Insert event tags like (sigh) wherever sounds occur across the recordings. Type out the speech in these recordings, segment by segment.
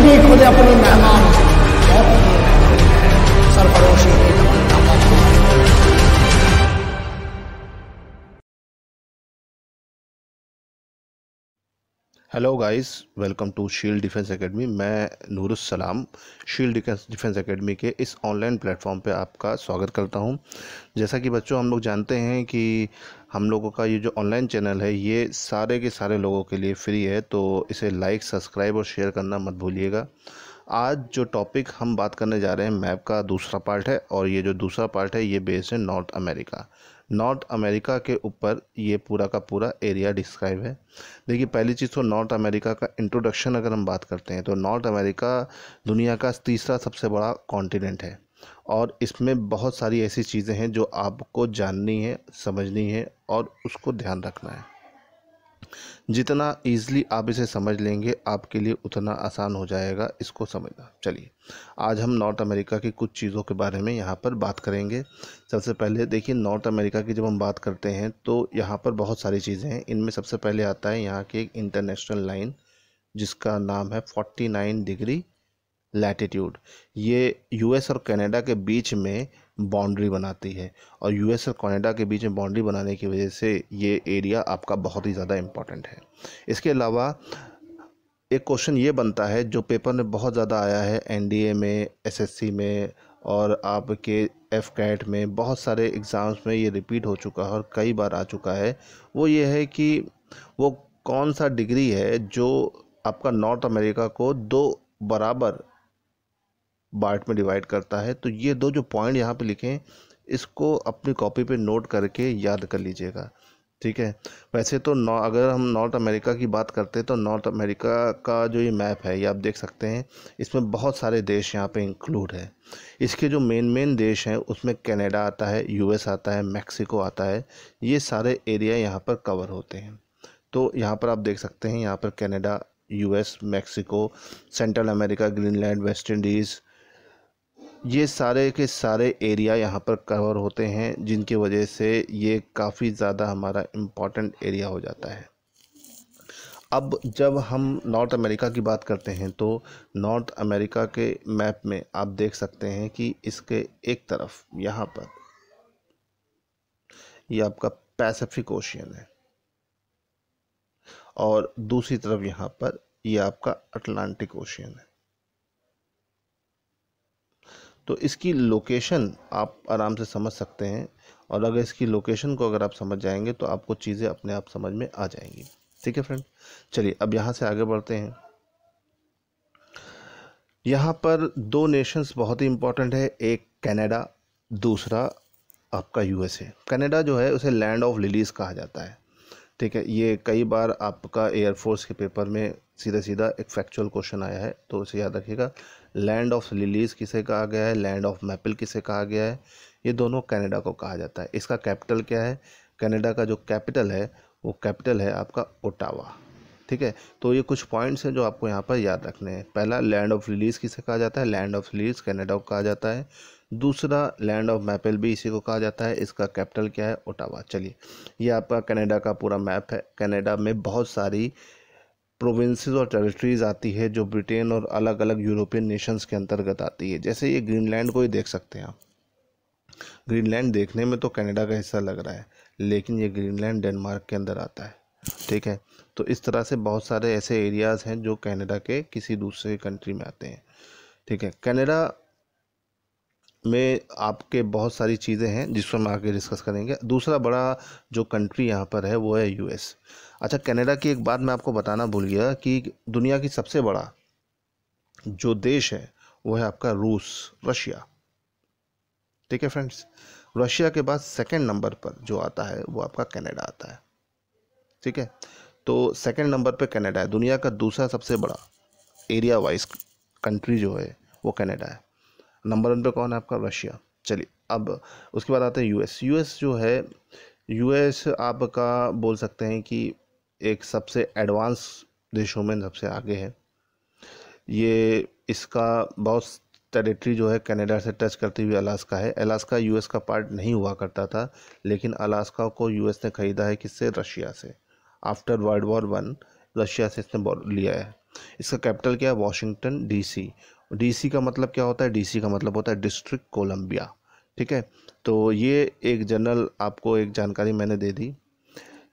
你过来不能难吗？हेलो guys welcome to shield defence academy मैं Nurusalam shield defence academy के इस ऑनलाइन प्लेटफॉर्म पे आपका स्वागत करता हूं जैसा कि बच्चों हम लोग जानते हैं कि हम लोगों का ये जो ऑनलाइन चैनल है ये सारे के सारे लोगों के लिए फ्री है तो इसे लाइक सब्सक्राइब और शेयर करना मत भूलिएगा आज जो टॉपिक हम बात करने जा रहे हैं मैप का दूसरा पार्ट है और ये जो दूसरा पार्ट है ये बेस्ड है नॉर्थ अमेरिका नॉर्थ अमेरिका के ऊपर ये पूरा का पूरा एरिया डिस्क्राइब है देखिए पहली चीज़ तो नॉर्थ अमेरिका का इंट्रोडक्शन अगर हम बात करते हैं तो नॉर्थ अमेरिका दुनिया का तीसरा सबसे बड़ा कॉन्टिनेंट है और इसमें बहुत सारी ऐसी चीज़ें हैं जो आपको जाननी है समझनी है और उसको ध्यान रखना है जितना ईज़िली आप इसे समझ लेंगे आपके लिए उतना आसान हो जाएगा इसको समझना चलिए आज हम नॉर्थ अमेरिका की कुछ चीज़ों के बारे में यहाँ पर बात करेंगे सबसे पहले देखिए नॉर्थ अमेरिका की जब हम बात करते हैं तो यहाँ पर बहुत सारी चीज़ें हैं इनमें सबसे पहले आता है यहाँ की एक इंटरनेशनल लाइन जिसका नाम है फोर्टी डिग्री लैटिट्यूड ये यूएस और कनाडा के बीच में बाउंड्री बनाती है और यूएस और कनाडा के बीच में बाउंड्री बनाने की वजह से ये एरिया आपका बहुत ही ज़्यादा इम्पॉर्टेंट है इसके अलावा एक क्वेश्चन ये बनता है जो पेपर में बहुत ज़्यादा आया है एन में एस में और आपके एफ कैट में बहुत सारे एग्ज़ाम्स में ये रिपीट हो चुका है और कई बार आ चुका है वो ये है कि वो कौन सा डिग्री है जो आपका नॉर्थ अमेरिका को दो बराबर बाट में डिवाइड करता है तो ये दो जो पॉइंट यहाँ पे लिखे हैं इसको अपनी कॉपी पे नोट करके याद कर लीजिएगा ठीक है वैसे तो नौ अगर हम नॉर्थ अमेरिका की बात करते हैं तो नॉर्थ अमेरिका का जो ये मैप है ये आप देख सकते हैं इसमें बहुत सारे देश यहाँ पे इंक्लूड है इसके जो मेन मेन देश हैं उसमें कनाडा आता है यूएस आता है मैक्सिको आता है ये सारे एरिया यहाँ पर कवर होते हैं तो यहाँ पर आप देख सकते हैं यहाँ पर Canada US Mexico Central America Greenland West Indies ये सारे के सारे एरिया यहाँ पर कवर होते हैं जिनकी वजह से ये काफ़ी ज़्यादा हमारा इम्पॉर्टेंट एरिया हो जाता है अब जब हम नॉर्थ अमेरिका की बात करते हैं तो नॉर्थ अमेरिका के मैप में आप देख सकते हैं कि इसके एक तरफ यहाँ पर ये आपका पैसिफिक ओशियन है और दूसरी तरफ यहाँ पर ये आपका अटलांटिक ओशियन है तो इसकी लोकेशन आप आराम से समझ सकते हैं और अगर इसकी लोकेशन को अगर आप समझ जाएंगे तो आपको चीज़ें अपने आप समझ में आ जाएंगी ठीक है फ्रेंड चलिए अब यहाँ से आगे बढ़ते हैं यहाँ पर दो नेशंस बहुत ही इम्पॉर्टेंट है एक कनाडा दूसरा आपका यूएसए कनाडा जो है उसे लैंड ऑफ लिलीज़ कहा जाता है ठीक है ये कई बार आपका एयरफोर्स के पेपर में सीधा सीधा एक फैक्चुअल क्वेश्चन आया है तो उसे याद रखिएगा लैंड ऑफ लिलीज किसे कहा गया है लैंड ऑफ मैपल किसे कहा गया है ये दोनों कनाडा को कहा जाता है इसका कैपिटल क्या है कनाडा का जो कैपिटल है वो कैपिटल है आपका ओटावा ठीक है तो ये कुछ पॉइंट्स हैं जो आपको यहाँ पर याद रखने हैं पहला लैंड ऑफ रिलीज़ किसे कहा जाता है लैंड ऑफ रिलीज़ कैनेडा को कहा जाता है दूसरा लैंड ऑफ मैपल भी इसी को कहा जाता है इसका कैपिटल क्या है ओटावा चलिए ये आपका कनाडा का पूरा मैप है कनाडा में बहुत सारी प्रोविंसेस और टेरिटरीज आती है जो ब्रिटेन और अलग अलग यूरोपियन नेशंस के अंतर्गत आती है जैसे ये ग्रीनलैंड को ही देख सकते हैं आप ग्रीनलैंड देखने में तो कनाडा का हिस्सा लग रहा है लेकिन ये ग्रीनलैंड डेनमार्क के अंदर आता है ठीक है तो इस तरह से बहुत सारे ऐसे एरियाज़ हैं जो कनाडा के किसी दूसरे कंट्री में आते हैं ठीक है कनाडा में आपके बहुत सारी चीज़ें हैं जिस पर हम आगे डिस्कस करेंगे दूसरा बड़ा जो कंट्री यहाँ पर है वो है यूएस अच्छा कनाडा की एक बात मैं आपको बताना भूल गया कि दुनिया की सबसे बड़ा जो देश है वो है आपका रूस रशिया ठीक है फ्रेंड्स रशिया के बाद सेकेंड नंबर पर जो आता है वो आपका कनाडा आता है ठीक है तो सेकंड नंबर पे कनाडा है दुनिया का दूसरा सबसे बड़ा एरिया वाइज कंट्री जो है वो कनाडा है नंबर वन पे कौन है आपका रशिया चलिए अब उसके बाद आते हैं यूएस यूएस जो है यूएस आपका बोल सकते हैं कि एक सबसे एडवांस देशों में सबसे आगे है ये इसका बहुत टेरिटरी जो है कनाडा से टच करती हुई अलास्का है अलास्का यूएस का पार्ट नहीं हुआ करता था लेकिन अलास्का को यूएस ने ख़रीदा है किससे रशिया से after World War one Russia से इसने लिया है इसका कैपिटल क्या है वॉशिंगटन डीसी डीसी का मतलब क्या होता है डीसी का मतलब होता है डिस्ट्रिक्ट कोलंबिया ठीक है तो ये एक जनरल आपको एक जानकारी मैंने दे दी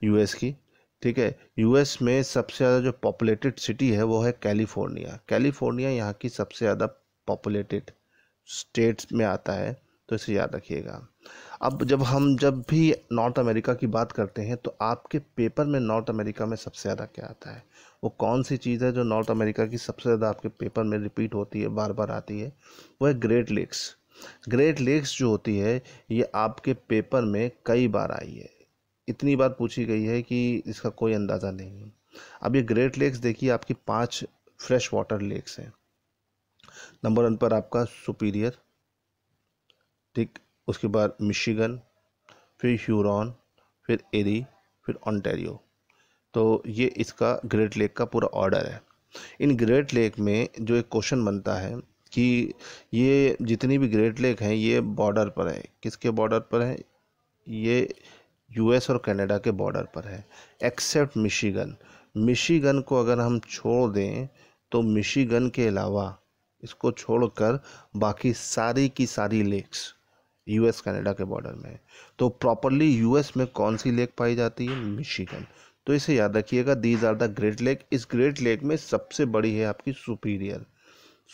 यूएस की ठीक है यूएस में सबसे ज़्यादा जो पॉपुलेटेड सिटी है वो है कैलिफोर्निया कैलिफोर्निया यहाँ की सबसे ज़्यादा पॉपुलेटेड स्टेट्स में आता है तो इसे याद रखिएगा अब जब हम जब भी नॉर्थ अमेरिका की बात करते हैं तो आपके पेपर में नॉर्थ अमेरिका में सबसे ज़्यादा क्या आता है वो कौन सी चीज़ है जो नॉर्थ अमेरिका की सबसे ज़्यादा आपके पेपर में रिपीट होती है बार बार आती है वो है ग्रेट लेक्स ग्रेट लेक्स जो होती है ये आपके पेपर में कई बार आई है इतनी बार पूछी गई है कि इसका कोई अंदाज़ा नहीं है अब ये ग्रेट लेक्स देखिए आपकी पाँच फ्रेश वाटर लेक्स हैं नंबर वन पर आपका सुपीरियर ठीक उसके बाद मिशिगन फिर ह्यूरॉन फिर एरी फिर ऑन्टेरियो तो ये इसका ग्रेट लेक का पूरा ऑर्डर है इन ग्रेट लेक में जो एक क्वेश्चन बनता है कि ये जितनी भी ग्रेट लेक हैं ये बॉर्डर पर है किसके बॉर्डर पर है ये यूएस और कनाडा के बॉर्डर पर है एक्सेप्ट मिशिगन मिशिगन को अगर हम छोड़ दें तो मिशिगन के अलावा इसको छोड़कर बाकी सारी की सारी लेक्स यूएस कनाडा के बॉर्डर में तो प्रॉपरली यूएस में कौन सी लेक पाई जाती है मिशिगन तो इसे याद रखिएगा these are the great lake इस ग्रेट लेक में सबसे बड़ी है आपकी सुपीरियर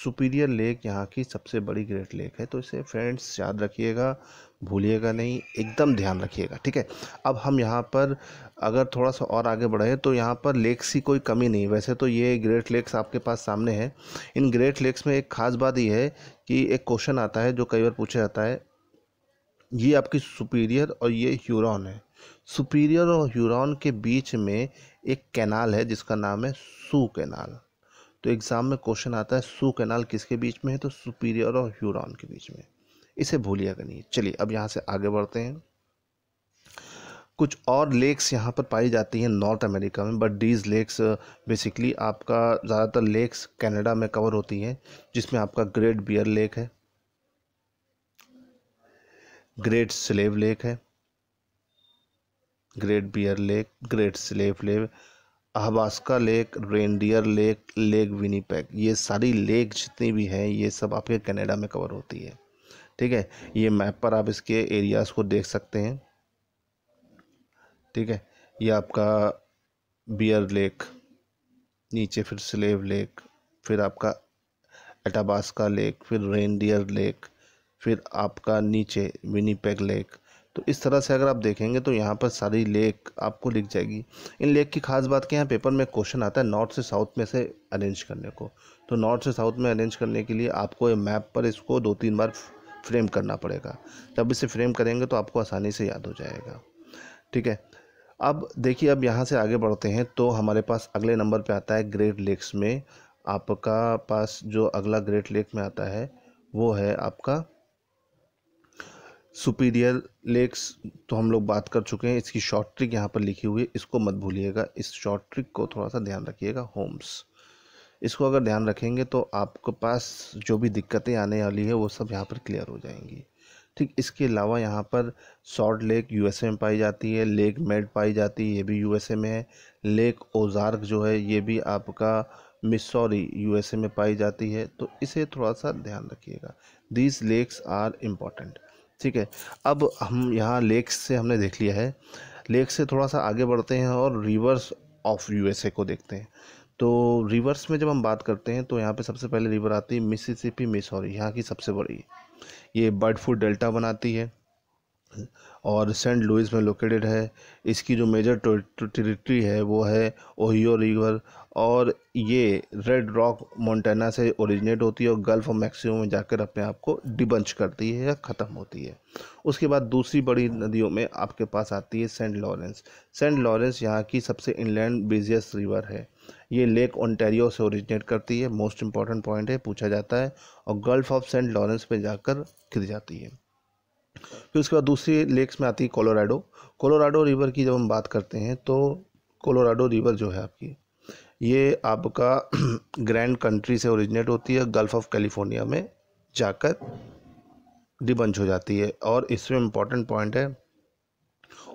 सुपीरियर लेक यहाँ की सबसे बड़ी ग्रेट लेक है तो इसे फ्रेंड्स याद रखिएगा भूलिएगा नहीं एकदम ध्यान रखिएगा ठीक है अब हम यहाँ पर अगर थोड़ा सा और आगे बढ़े तो यहाँ पर लेक्स की कोई कमी नहीं वैसे तो ये ग्रेट लेक्स आपके पास सामने हैं इन ग्रेट लेक्स में एक ख़ास बात यह है कि एक क्वेश्चन आता है जो कई बार पूछा जाता है ये आपकी सुपीरियर और ये ह्यूरॉन है सुपीरियर और ह्यूरॉन के बीच में एक कैनाल है जिसका नाम है सू कैनाल तो एग्ज़ाम में क्वेश्चन आता है सू कैनाल किसके बीच में है तो सुपीरियर और ह्यूरॉन के बीच में इसे भूलिया करनी नहीं चलिए अब यहाँ से आगे बढ़ते हैं कुछ और लेक्स यहाँ पर पाई जाती हैं नॉर्थ अमेरिका में बट डीज लेक्स बेसिकली आपका ज़्यादातर लेक्स कनाडा में कवर होती हैं जिसमें आपका ग्रेट बियर लेक है ग्रेट स्लेव लेक है Great Bear lake Great Slave lake Athabasca lake Reindeer lake lake Winnipeg ये सारी लेक जितनी भी हैं ये सब आपके कनाडा में कवर होती है ठीक है ये मैप पर आप इसके एरियाज को देख सकते हैं ठीक है ये आपका बियर लेक नीचे फिर स्लेव लेक फिर आपका एटाबास्का लेक फिर रेनडियर लेक फिर आपका नीचे विनीपेग लेक तो इस तरह से अगर आप देखेंगे तो यहाँ पर सारी लेक आपको लिख जाएगी इन लेक की खास बात क्या है पेपर में क्वेश्चन आता है नॉर्थ से साउथ में से अरेंज करने को तो नॉर्थ से साउथ में अरेंज करने के लिए आपको मैप पर इसको दो तीन बार फ्रेम करना पड़ेगा जब इसे फ्रेम करेंगे तो आपको आसानी से याद हो जाएगा ठीक है अब देखिए अब यहाँ से आगे बढ़ते हैं तो हमारे पास अगले नंबर पर आता है ग्रेट लेक्स में आपका पास जो अगला ग्रेट लेक में आता है वो है आपका सुपीरियर लेक्स तो हम लोग बात कर चुके हैं इसकी शॉर्ट ट्रिक यहाँ पर लिखी हुई है इसको मत भूलिएगा इस शॉर्ट ट्रिक को थोड़ा सा ध्यान रखिएगा होम्स इसको अगर ध्यान रखेंगे तो आपके पास जो भी दिक्कतें आने वाली है वो सब यहाँ पर क्लियर हो जाएंगी ठीक इसके अलावा यहाँ पर सॉल्ट लेक यूएसए में पाई जाती है लेक मेड पाई जाती है ये भी यूएसए में है लेक ओजार्क जो है ये भी आपका मिसौरी यूएसए में पाई जाती है तो इसे थोड़ा सा ध्यान रखिएगा दीज लेक्स आर इम्पॉर्टेंट ठीक है अब हम यहाँ लेक से हमने देख लिया है लेक से थोड़ा सा आगे बढ़ते हैं और रिवर्स ऑफ यूएसए को देखते हैं तो रिवर्स में जब हम बात करते हैं तो यहाँ पे सबसे पहले रिवर आती है मिसिसिपी मिसौरी यहाँ की सबसे बड़ी ये बर्ड फूड डेल्टा बनाती है और सेंट लुइस में लोकेटेड है इसकी जो मेजर टेरिटरी है वो है ओहियो रिवर और ये रेड रॉक मोंटेना से ओरिजिनेट होती है और गल्फ ऑफ मैक्सिको में जाकर अपने आप को डिबंच करती है या ख़त्म होती है उसके बाद दूसरी बड़ी नदियों में आपके पास आती है सेंट लॉरेंस सेंट लॉरेंस यहाँ की सबसे इनलैंड बिजिएस्ट रिवर है ये लेक ओंटेरियो से ओरिजिनेट करती है मोस्ट इंपॉर्टेंट पॉइंट है पूछा जाता है और गल्फ ऑफ सेंट लॉरेंस में जाकर गिर जाती है फिर उसके बाद दूसरी लेक्स में आती है कोलोराडो कोलोराडो रिवर की जब हम बात करते हैं तो कोलोराडो रिवर जो है आपकी ये आपका ग्रैंड (clears throat) कंट्री से ओरिजिनेट होती है गल्फ़ ऑफ कैलिफोर्निया में जाकर डिबंच हो जाती है और इसमें इम्पॉर्टेंट पॉइंट है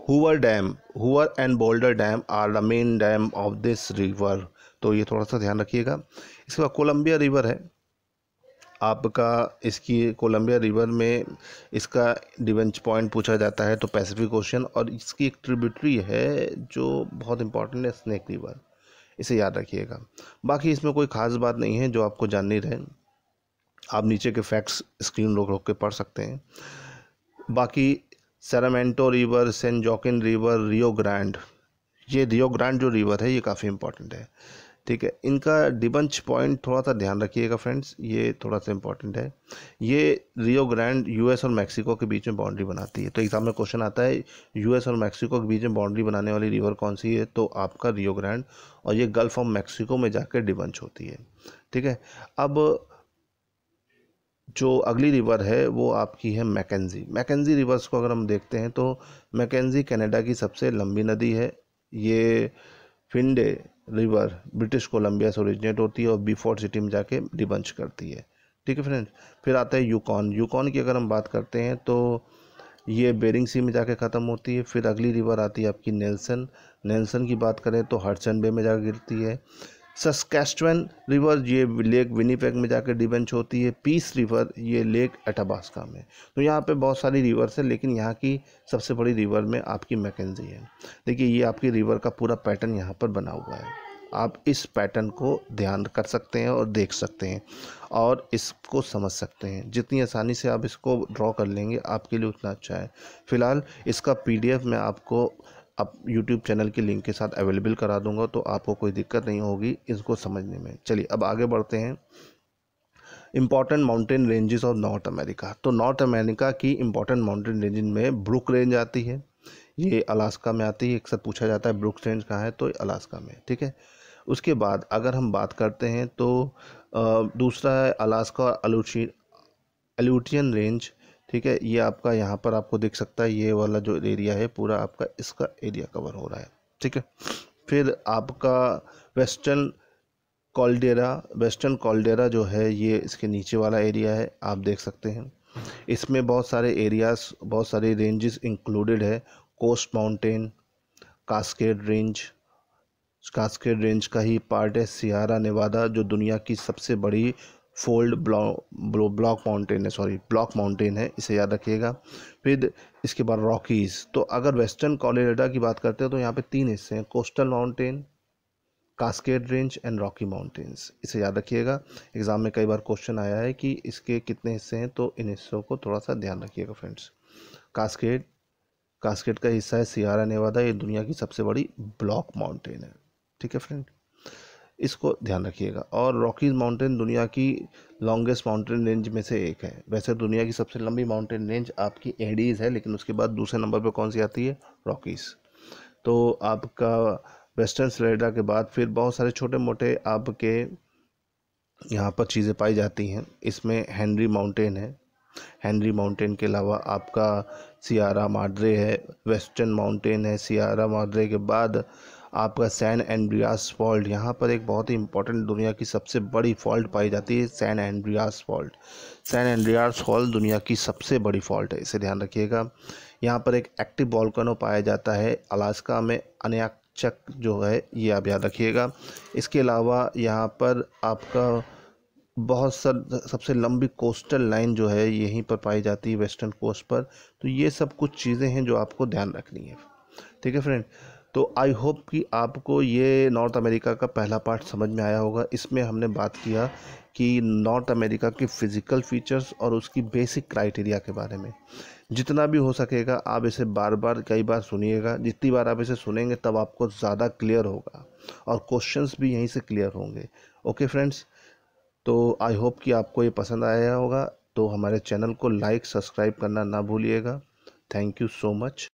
Hoover dam Hoover and Boulder dam are the main dam of this river तो ये थोड़ा सा ध्यान रखिएगा इसके बाद कोलम्बिया रिवर है आपका इसकी कोलंबिया रिवर में इसका डिवेंच पॉइंट पूछा जाता है तो पैसिफिक ओशन और इसकी एक ट्रिब्यूटरी है जो बहुत इंपॉर्टेंट है स्नैक रिवर इसे याद रखिएगा बाकी इसमें कोई ख़ास बात नहीं है जो आपको जाननी रहे आप नीचे के फैक्ट्स स्क्रीन रोक रोक के पढ़ सकते हैं बाकी Sacramento river San Joaquin river Rio Grande ये रियो ग्रैंड जो रिवर है ये काफ़ी इंपॉर्टेंट है ठीक है इनका डिबंच पॉइंट थोड़ा सा ध्यान रखिएगा फ्रेंड्स ये थोड़ा सा इंपॉर्टेंट है ये रियो ग्रैंड यूएस और मैक्सिको के बीच में बाउंड्री बनाती है तो एग्जाम में क्वेश्चन आता है यूएस और मैक्सिको के बीच में बाउंड्री बनाने वाली रिवर कौन सी है तो आपका रियो ग्रैंड और ये गल्फ ऑफ मैक्सिको में जाकर डिबंच होती है ठीक है अब जो अगली रिवर है वो आपकी है मैकेजी मैकेजी रिवर्स को अगर हम देखते हैं तो मैकेजी कैनेडा की सबसे लंबी नदी है ये फिंडे रिवर ब्रिटिश कोलंबिया से ओरिजिनेट होती है और बीफोर्ट सिटी में जाके डिबंच करती है ठीक है फ्रेंड्स फिर आता है यूकॉन यूकॉन की अगर हम बात करते हैं तो ये बेरिंग सी में जाके ख़त्म होती है फिर अगली रिवर आती है आपकी नेल्सन नेल्सन की बात करें तो हडसन बे में जाकर गिरती है सस्कैस्टवन रिवर ये लेक विनीपैक में जाकर डिबेंच होती है पीस रिवर ये लेक एटाबास्का में तो यहाँ पे बहुत सारी रिवर्स है लेकिन यहाँ की सबसे बड़ी रिवर में आपकी मैकेजी है देखिए ये आपकी रिवर का पूरा पैटर्न यहाँ पर बना हुआ है आप इस पैटर्न को ध्यान कर सकते हैं और देख सकते हैं और इसको समझ सकते हैं जितनी आसानी से आप इसको ड्रॉ कर लेंगे आपके लिए उतना अच्छा है फ़िलहाल इसका पीडीएफ मैं आपको अब यूट्यूब चैनल की लिंक के साथ अवेलेबल करा दूंगा तो आपको कोई दिक्कत नहीं होगी इसको समझने में चलिए अब आगे बढ़ते हैं important mountain ranges of North America तो नॉर्थ अमेरिका की इंपॉर्टेंट माउंटेन रेंज में ब्रुक रेंज आती है ये अलास्का में आती है एक साथ पूछा जाता है ब्रुक रेंज कहाँ है तो अलास्का में ठीक है उसके बाद अगर हम बात करते हैं तो दूसरा है अलास्का और अलूची अल्यूटियन रेंज ठीक है ये आपका यहाँ पर आपको देख सकता है ये वाला जो एरिया है पूरा आपका इसका एरिया कवर हो रहा है ठीक है फिर आपका वेस्टर्न कॉलडेरा वेस्टर्न कॉलडेरा जो है ये इसके नीचे वाला एरिया है आप देख सकते हैं इसमें बहुत सारे एरियाज बहुत सारे रेंजेस इंक्लूडेड है coast mountain Cascade range Cascade range का ही पार्ट है सियारा नेवादा जो दुनिया की सबसे बड़ी फोल्ड ब्लॉ ब्लॉक माउंटेन है सॉरी ब्लॉक माउंटेन है इसे याद रखिएगा फिर इसके बाद रॉकीज़ तो अगर वेस्टर्न कॉलेडा की बात करते हैं तो यहाँ पे तीन हिस्से हैं coastal mountain Cascade range and Rocky mountains इसे याद रखिएगा एग्ज़ाम में कई बार क्वेश्चन आया है कि इसके कितने हिस्से हैं तो इन हिस्सों को थोड़ा सा ध्यान रखिएगा फ्रेंड्स कास्केड कास्केट का हिस्सा है सियारा नेवादा ये दुनिया की सबसे बड़ी ब्लॉक माउंटेन है ठीक है फ्रेंड इसको ध्यान रखिएगा और रॉकीज़ माउंटेन दुनिया की लॉन्गेस्ट माउंटेन रेंज में से एक है वैसे दुनिया की सबसे लंबी माउंटेन रेंज आपकी एडीज़ है लेकिन उसके बाद दूसरे नंबर पर कौन सी आती है रॉकीज़ तो आपका वेस्टर्न सलेडा के बाद फिर बहुत सारे छोटे मोटे आपके यहाँ पर चीज़ें पाई जाती हैं इसमें हैंनरी माउंटेन है हैंनरी माउंटेन के अलावा आपका सियारा माड्रे है वेस्टर्न माउंटेन है सियारा माड्रे के बाद आपका सैन एंड्रियास फॉल्ट यहाँ पर एक बहुत ही इंपॉर्टेंट दुनिया की सबसे बड़ी फॉल्ट पाई जाती है San Andreas fault San Andreas fault दुनिया की सबसे बड़ी फॉल्ट है इसे ध्यान रखिएगा यहाँ पर एक एक्टिव वॉल्कनो पाया जाता है अलास्का में अनयाचक जो है ये आप याद रखिएगा इसके अलावा यहाँ पर आपका बहुत सर सबसे लंबी कोस्टल लाइन जो है यहीं पर पाई जाती है वेस्टर्न कोस्ट पर तो ये सब कुछ चीज़ें हैं जो आपको ध्यान रखनी है ठीक है फ्रेंड तो आई होप कि आपको ये नॉर्थ अमेरिका का पहला पार्ट समझ में आया होगा इसमें हमने बात किया कि नॉर्थ अमेरिका के फ़िज़िकल फ़ीचर्स और उसकी बेसिक क्राइटेरिया के बारे में जितना भी हो सकेगा आप इसे बार बार कई बार सुनिएगा जितनी बार आप इसे सुनेंगे तब आपको ज़्यादा क्लियर होगा और क्वेश्चंस भी यहीं से क्लियर होंगे ओके फ्रेंड्स तो आई होप कि आपको ये पसंद आया होगा तो हमारे चैनल को लाइक सब्सक्राइब करना ना भूलिएगा थैंक यू सो मच